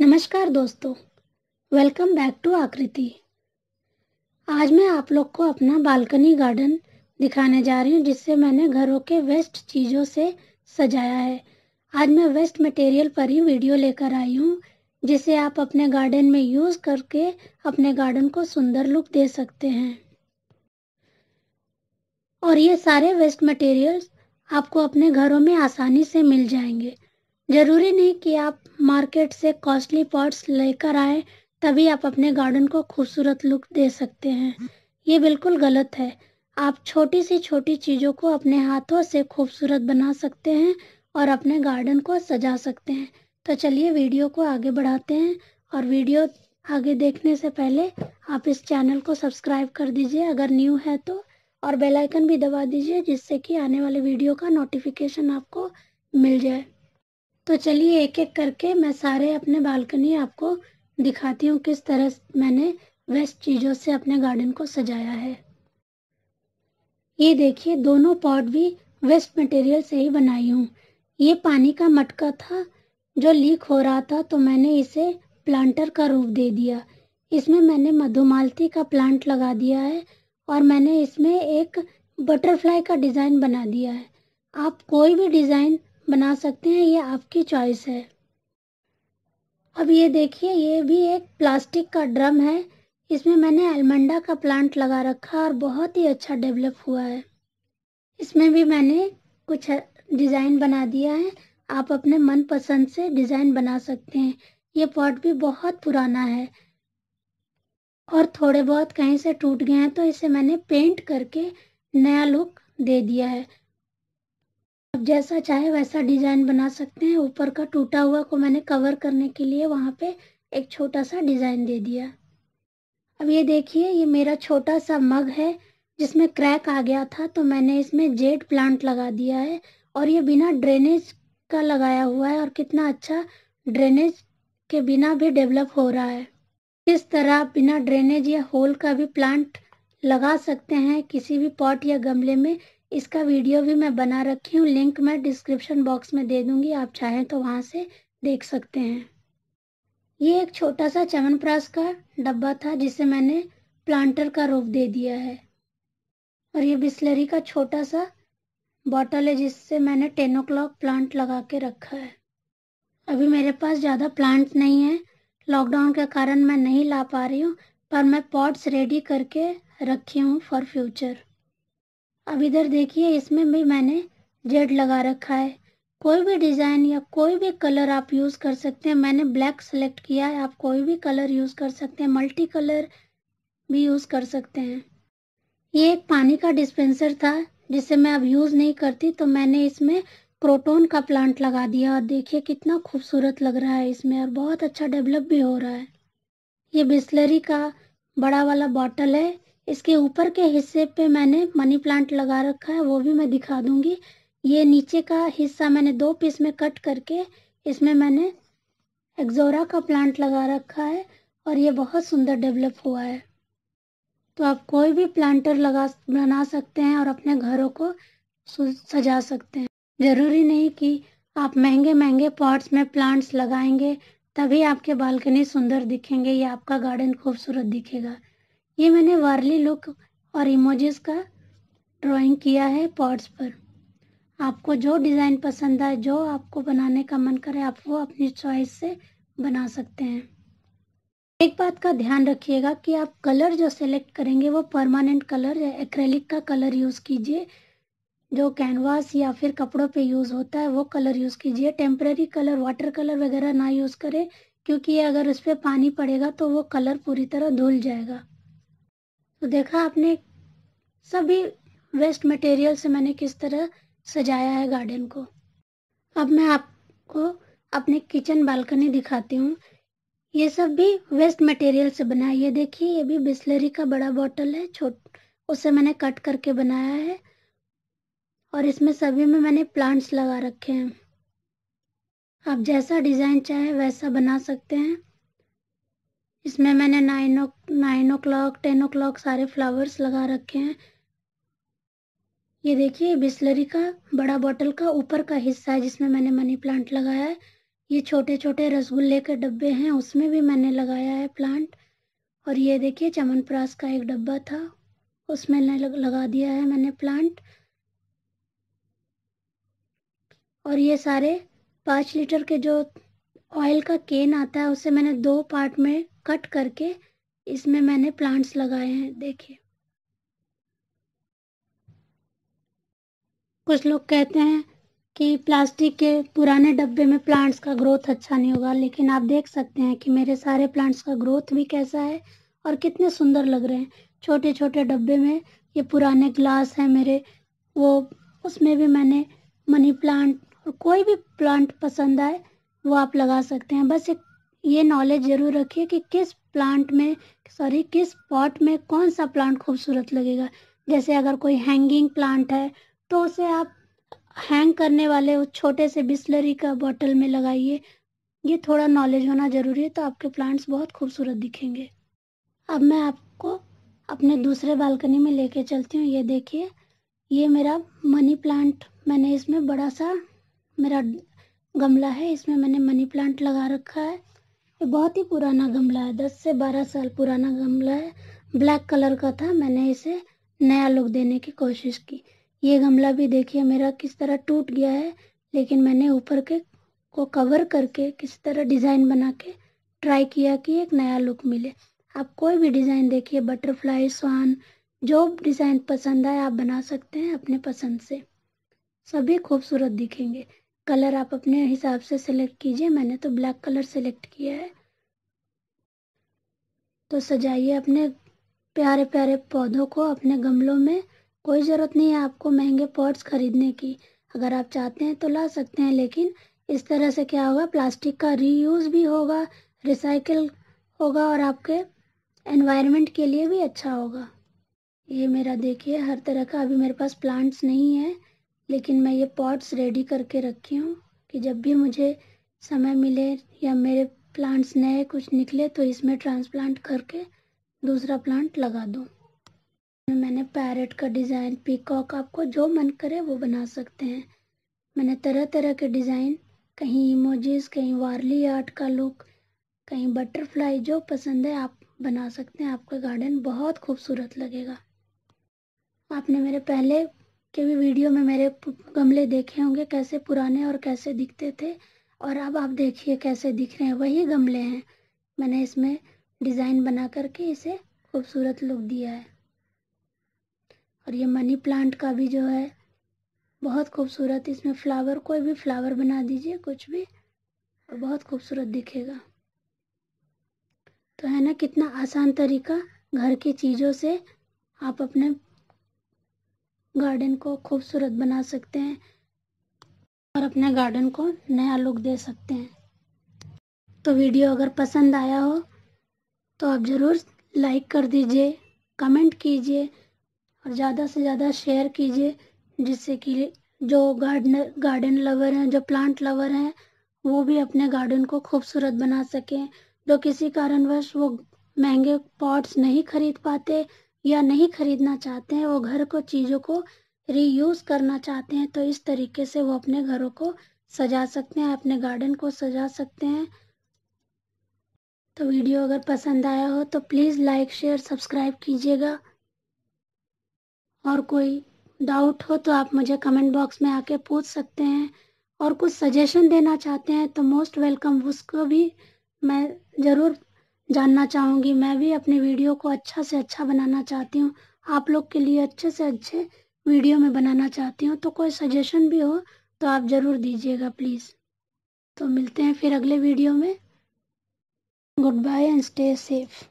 नमस्कार दोस्तों welcome back to आकृति आज मैं आप लोग को अपना बालकनी गार्डन दिखाने जा रही हूँ जिससे मैंने घरों के वेस्ट चीज़ों से सजाया है आज मैं वेस्ट मटेरियल पर ही वीडियो लेकर आई हूँ जिसे आप अपने गार्डन में यूज़ करके अपने गार्डन को सुंदर लुक दे सकते हैं और ये सारे वेस्ट मटेरियल्स आपको अपने घरों में आसानी से मिल जाएंगे ज़रूरी नहीं कि आप मार्केट से कॉस्टली पॉट्स लेकर आए तभी आप अपने गार्डन को खूबसूरत लुक दे सकते हैं ये बिल्कुल गलत है आप छोटी सी छोटी चीज़ों को अपने हाथों से खूबसूरत बना सकते हैं और अपने गार्डन को सजा सकते हैं तो चलिए वीडियो को आगे बढ़ाते हैं और वीडियो आगे देखने से पहले आप इस चैनल को सब्सक्राइब कर दीजिए अगर न्यू है तो और बेल आइकन भी दबा दीजिए जिससे कि आने वाले वीडियो का नोटिफिकेशन आपको मिल जाए तो चलिए एक एक करके मैं सारे अपने बालकनी आपको दिखाती हूँ किस तरह मैंने वेस्ट चीज़ों से अपने गार्डन को सजाया है ये देखिए दोनों पॉट भी वेस्ट मटेरियल से ही बनाई हूँ ये पानी का मटका था जो लीक हो रहा था तो मैंने इसे प्लांटर का रूप दे दिया इसमें मैंने मधुमालती का प्लांट लगा दिया है और मैंने इसमें एक बटरफ्लाई का डिज़ाइन बना दिया है आप कोई भी डिज़ाइन बना सकते हैं ये आपकी चॉइस है अब ये देखिए ये भी एक प्लास्टिक का ड्रम है इसमें मैंने अलमंडा का प्लांट लगा रखा और बहुत ही अच्छा डेवलप हुआ है इसमें भी मैंने कुछ डिज़ाइन बना दिया है आप अपने मन पसंद से डिज़ाइन बना सकते हैं ये पॉट भी बहुत पुराना है और थोड़े बहुत कहीं से टूट गए हैं तो इसे मैंने पेंट करके नया लुक दे दिया है आप जैसा चाहे वैसा डिज़ाइन बना सकते हैं ऊपर का टूटा हुआ को मैंने कवर करने के लिए वहाँ पे एक छोटा सा डिज़ाइन दे दिया अब ये देखिए ये मेरा छोटा सा मग है जिसमें क्रैक आ गया था तो मैंने इसमें जेड प्लांट लगा दिया है और ये बिना ड्रेनेज का लगाया हुआ है और कितना अच्छा ड्रेनेज के बिना भी डेवलप हो रहा है इस तरह आप बिना ड्रेनेज या होल का भी प्लांट लगा सकते हैं किसी भी पॉट या गमले में इसका वीडियो भी मैं बना रखी हूँ लिंक मैं डिस्क्रिप्शन बॉक्स में दे दूँगी आप चाहें तो वहाँ से देख सकते हैं ये एक छोटा सा चवनप्राश का डब्बा था जिसे मैंने प्लांटर का रूप दे दिया है और ये बिस्लरी का छोटा सा बॉटल है जिससे मैंने टेन ओ क्लॉक प्लांट लगा के रखा है अभी मेरे पास ज़्यादा प्लांट नहीं है लॉकडाउन के कारण मैं नहीं ला पा रही हूँ पर मैं पॉट्स रेडी करके रखी हूँ फॉर फ्यूचर अब इधर देखिए इसमें भी मैंने जेड लगा रखा है कोई भी डिज़ाइन या कोई भी कलर आप यूज़ कर सकते हैं मैंने ब्लैक सेलेक्ट किया है आप कोई भी कलर यूज़ कर सकते हैं मल्टी कलर भी यूज़ कर सकते हैं ये एक पानी का डिस्पेंसर था जिसे मैं अब यूज़ नहीं करती तो मैंने इसमें क्रोटोन का प्लांट लगा दिया और देखिए कितना खूबसूरत लग रहा है इसमें और बहुत अच्छा डेवलप भी हो रहा है ये बिस्लरी का बड़ा वाला बॉटल है इसके ऊपर के हिस्से पे मैंने मनी प्लांट लगा रखा है वो भी मैं दिखा दूंगी ये नीचे का हिस्सा मैंने दो पीस में कट करके इसमें मैंने एक्जोरा का प्लांट लगा रखा है और ये बहुत सुंदर डेवलप हुआ है तो आप कोई भी प्लांटर लगा बना सकते हैं और अपने घरों को सजा सकते हैं ज़रूरी नहीं कि आप महंगे महंगे पॉट्स में प्लांट्स लगाएंगे तभी आपके बालकनी सुंदर दिखेंगे या आपका गार्डन खूबसूरत दिखेगा ये मैंने वार्ली लुक और इमोजेस का ड्राइंग किया है पॉट्स पर आपको जो डिज़ाइन पसंद आए जो आपको बनाने का मन करे आप वो अपनी चॉइस से बना सकते हैं एक बात का ध्यान रखिएगा कि आप कलर जो सेलेक्ट करेंगे वो परमानेंट कलर एक्रेलिक का कलर यूज़ कीजिए जो कैनवास या फिर कपड़ों पे यूज़ होता है वो कलर यूज़ कीजिए टेम्प्रेरी कलर वाटर कलर वगैरह ना यूज़ करें क्योंकि अगर उस पर पानी पड़ेगा तो वो कलर पूरी तरह धुल जाएगा तो देखा आपने सभी वेस्ट मटेरियल से मैंने किस तरह सजाया है गार्डन को अब मैं आपको अपने किचन बालकनी दिखाती हूँ ये सब भी वेस्ट मटेरियल से बना है ये देखिए ये भी बिस्लरी का बड़ा बॉटल है छोट उसे मैंने कट करके बनाया है और इसमें सभी में मैंने प्लांट्स लगा रखे हैं आप जैसा डिज़ाइन चाहे वैसा बना सकते हैं इसमें मैंने nine o nine o'clock ten o'clock सारे फ्लावर्स लगा रखे हैं ये देखिए बिस्लरी का बड़ा बॉटल का ऊपर का हिस्सा है जिसमें मैंने मनी प्लांट लगाया है ये छोटे छोटे रसगुल्ले के डब्बे हैं उसमें भी मैंने लगाया है प्लांट और ये देखिए चमनप्रास का एक डब्बा था उसमें लगा दिया है मैंने प्लांट और ये सारे पाँच लीटर के जो ऑयल का केन आता है उसे मैंने दो पार्ट में कट करके इसमें मैंने प्लांट्स लगाए हैं देखिए कुछ लोग कहते हैं कि प्लास्टिक के पुराने डब्बे में प्लांट्स का ग्रोथ अच्छा नहीं होगा लेकिन आप देख सकते हैं कि मेरे सारे प्लांट्स का ग्रोथ भी कैसा है और कितने सुंदर लग रहे हैं छोटे छोटे डब्बे में ये पुराने ग्लास हैं मेरे वो उसमें भी मैंने मनी प्लांट और कोई भी प्लांट पसंद आए वो आप लगा सकते हैं बस एक ये नॉलेज ज़रूर रखिए कि किस प्लांट में सॉरी किस पॉट में कौन सा प्लांट खूबसूरत लगेगा जैसे अगर कोई हैंगिंग प्लांट है तो उसे आप हैंग करने वाले उस छोटे से बिस्लरी का बॉटल में लगाइए ये थोड़ा नॉलेज होना ज़रूरी है तो आपके प्लांट्स बहुत खूबसूरत दिखेंगे अब मैं आपको अपने दूसरे बालकनी में लेके चलती हूँ ये देखिए ये मेरा मनी प्लांट मैंने इसमें बड़ा सा मेरा गमला है इसमें मैंने मनी प्लांट लगा रखा है ये बहुत ही पुराना गमला है दस से बारह साल पुराना गमला है ब्लैक कलर का था मैंने इसे नया लुक देने की कोशिश की ये गमला भी देखिए मेरा किस तरह टूट गया है लेकिन मैंने ऊपर के को कवर करके किस तरह डिज़ाइन बना के ट्राई किया कि एक नया लुक मिले आप कोई भी डिज़ाइन देखिए बटरफ्लाई स्वान जो डिज़ाइन पसंद आए आप बना सकते हैं अपने पसंद से सभी खूबसूरत दिखेंगे कलर आप अपने हिसाब से सिलेक्ट कीजिए मैंने तो ब्लैक कलर सेलेक्ट किया है तो सजाइए अपने प्यारे प्यारे पौधों को अपने गमलों में कोई ज़रूरत नहीं है आपको महंगे पॉट्स ख़रीदने की अगर आप चाहते हैं तो ला सकते हैं लेकिन इस तरह से क्या होगा प्लास्टिक का रीयूज़ भी होगा रिसाइकिल होगा और आपके एनवायरनमेंट के लिए भी अच्छा होगा ये मेरा देखिए हर तरह का अभी मेरे पास प्लांट्स नहीं है लेकिन मैं ये पॉट्स रेडी करके रखी हूँ कि जब भी मुझे समय मिले या मेरे प्लांट्स नए कुछ निकले तो इसमें ट्रांसप्लांट करके दूसरा प्लांट लगा दूँ मैंने पैरट का डिज़ाइन पीकॉक आपको जो मन करे वो बना सकते हैं मैंने तरह तरह के डिज़ाइन कहीं इमोजीज कहीं वार्ली आर्ट का लुक कहीं बटरफ्लाई जो पसंद है आप बना सकते हैं आपका गार्डन बहुत खूबसूरत लगेगा आपने मेरे पहले के भी वीडियो में मेरे गमले देखे होंगे कैसे पुराने और कैसे दिखते थे और अब आप देखिए कैसे दिख रहे हैं वही गमले हैं मैंने इसमें डिज़ाइन बना करके इसे खूबसूरत लुक दिया है और ये मनी प्लांट का भी जो है बहुत खूबसूरत इसमें फ्लावर कोई भी फ्लावर बना दीजिए कुछ भी और बहुत खूबसूरत दिखेगा तो है ना कितना आसान तरीका घर की चीज़ों से आप अपने गार्डन को खूबसूरत बना सकते हैं और अपने गार्डन को नया लुक दे सकते हैं तो वीडियो अगर पसंद आया हो तो आप ज़रूर लाइक कर दीजिए कमेंट कीजिए और ज़्यादा से ज़्यादा शेयर कीजिए जिससे कि जो गार्डनर गार्डन लवर हैं जो प्लांट लवर हैं वो भी अपने गार्डन को खूबसूरत बना सकें जो किसी कारणवश वो महंगे पॉट्स नहीं खरीद पाते या नहीं खरीदना चाहते हैं वो घर को चीज़ों को रीयूज़ करना चाहते हैं तो इस तरीके से वो अपने घरों को सजा सकते हैं अपने गार्डन को सजा सकते हैं तो वीडियो अगर पसंद आया हो तो प्लीज़ लाइक शेयर सब्सक्राइब कीजिएगा और कोई डाउट हो तो आप मुझे कमेंट बॉक्स में आके पूछ सकते हैं और कुछ सजेशन देना चाहते हैं तो मोस्ट वेलकम उसको भी मैं ज़रूर जानना चाहूँगी मैं भी अपने वीडियो को अच्छा से अच्छा बनाना चाहती हूँ आप लोग के लिए अच्छे से अच्छे वीडियो में बनाना चाहती हूँ तो कोई सजेशन भी हो तो आप ज़रूर दीजिएगा प्लीज़ तो मिलते हैं फिर अगले वीडियो में goodbye and stay safe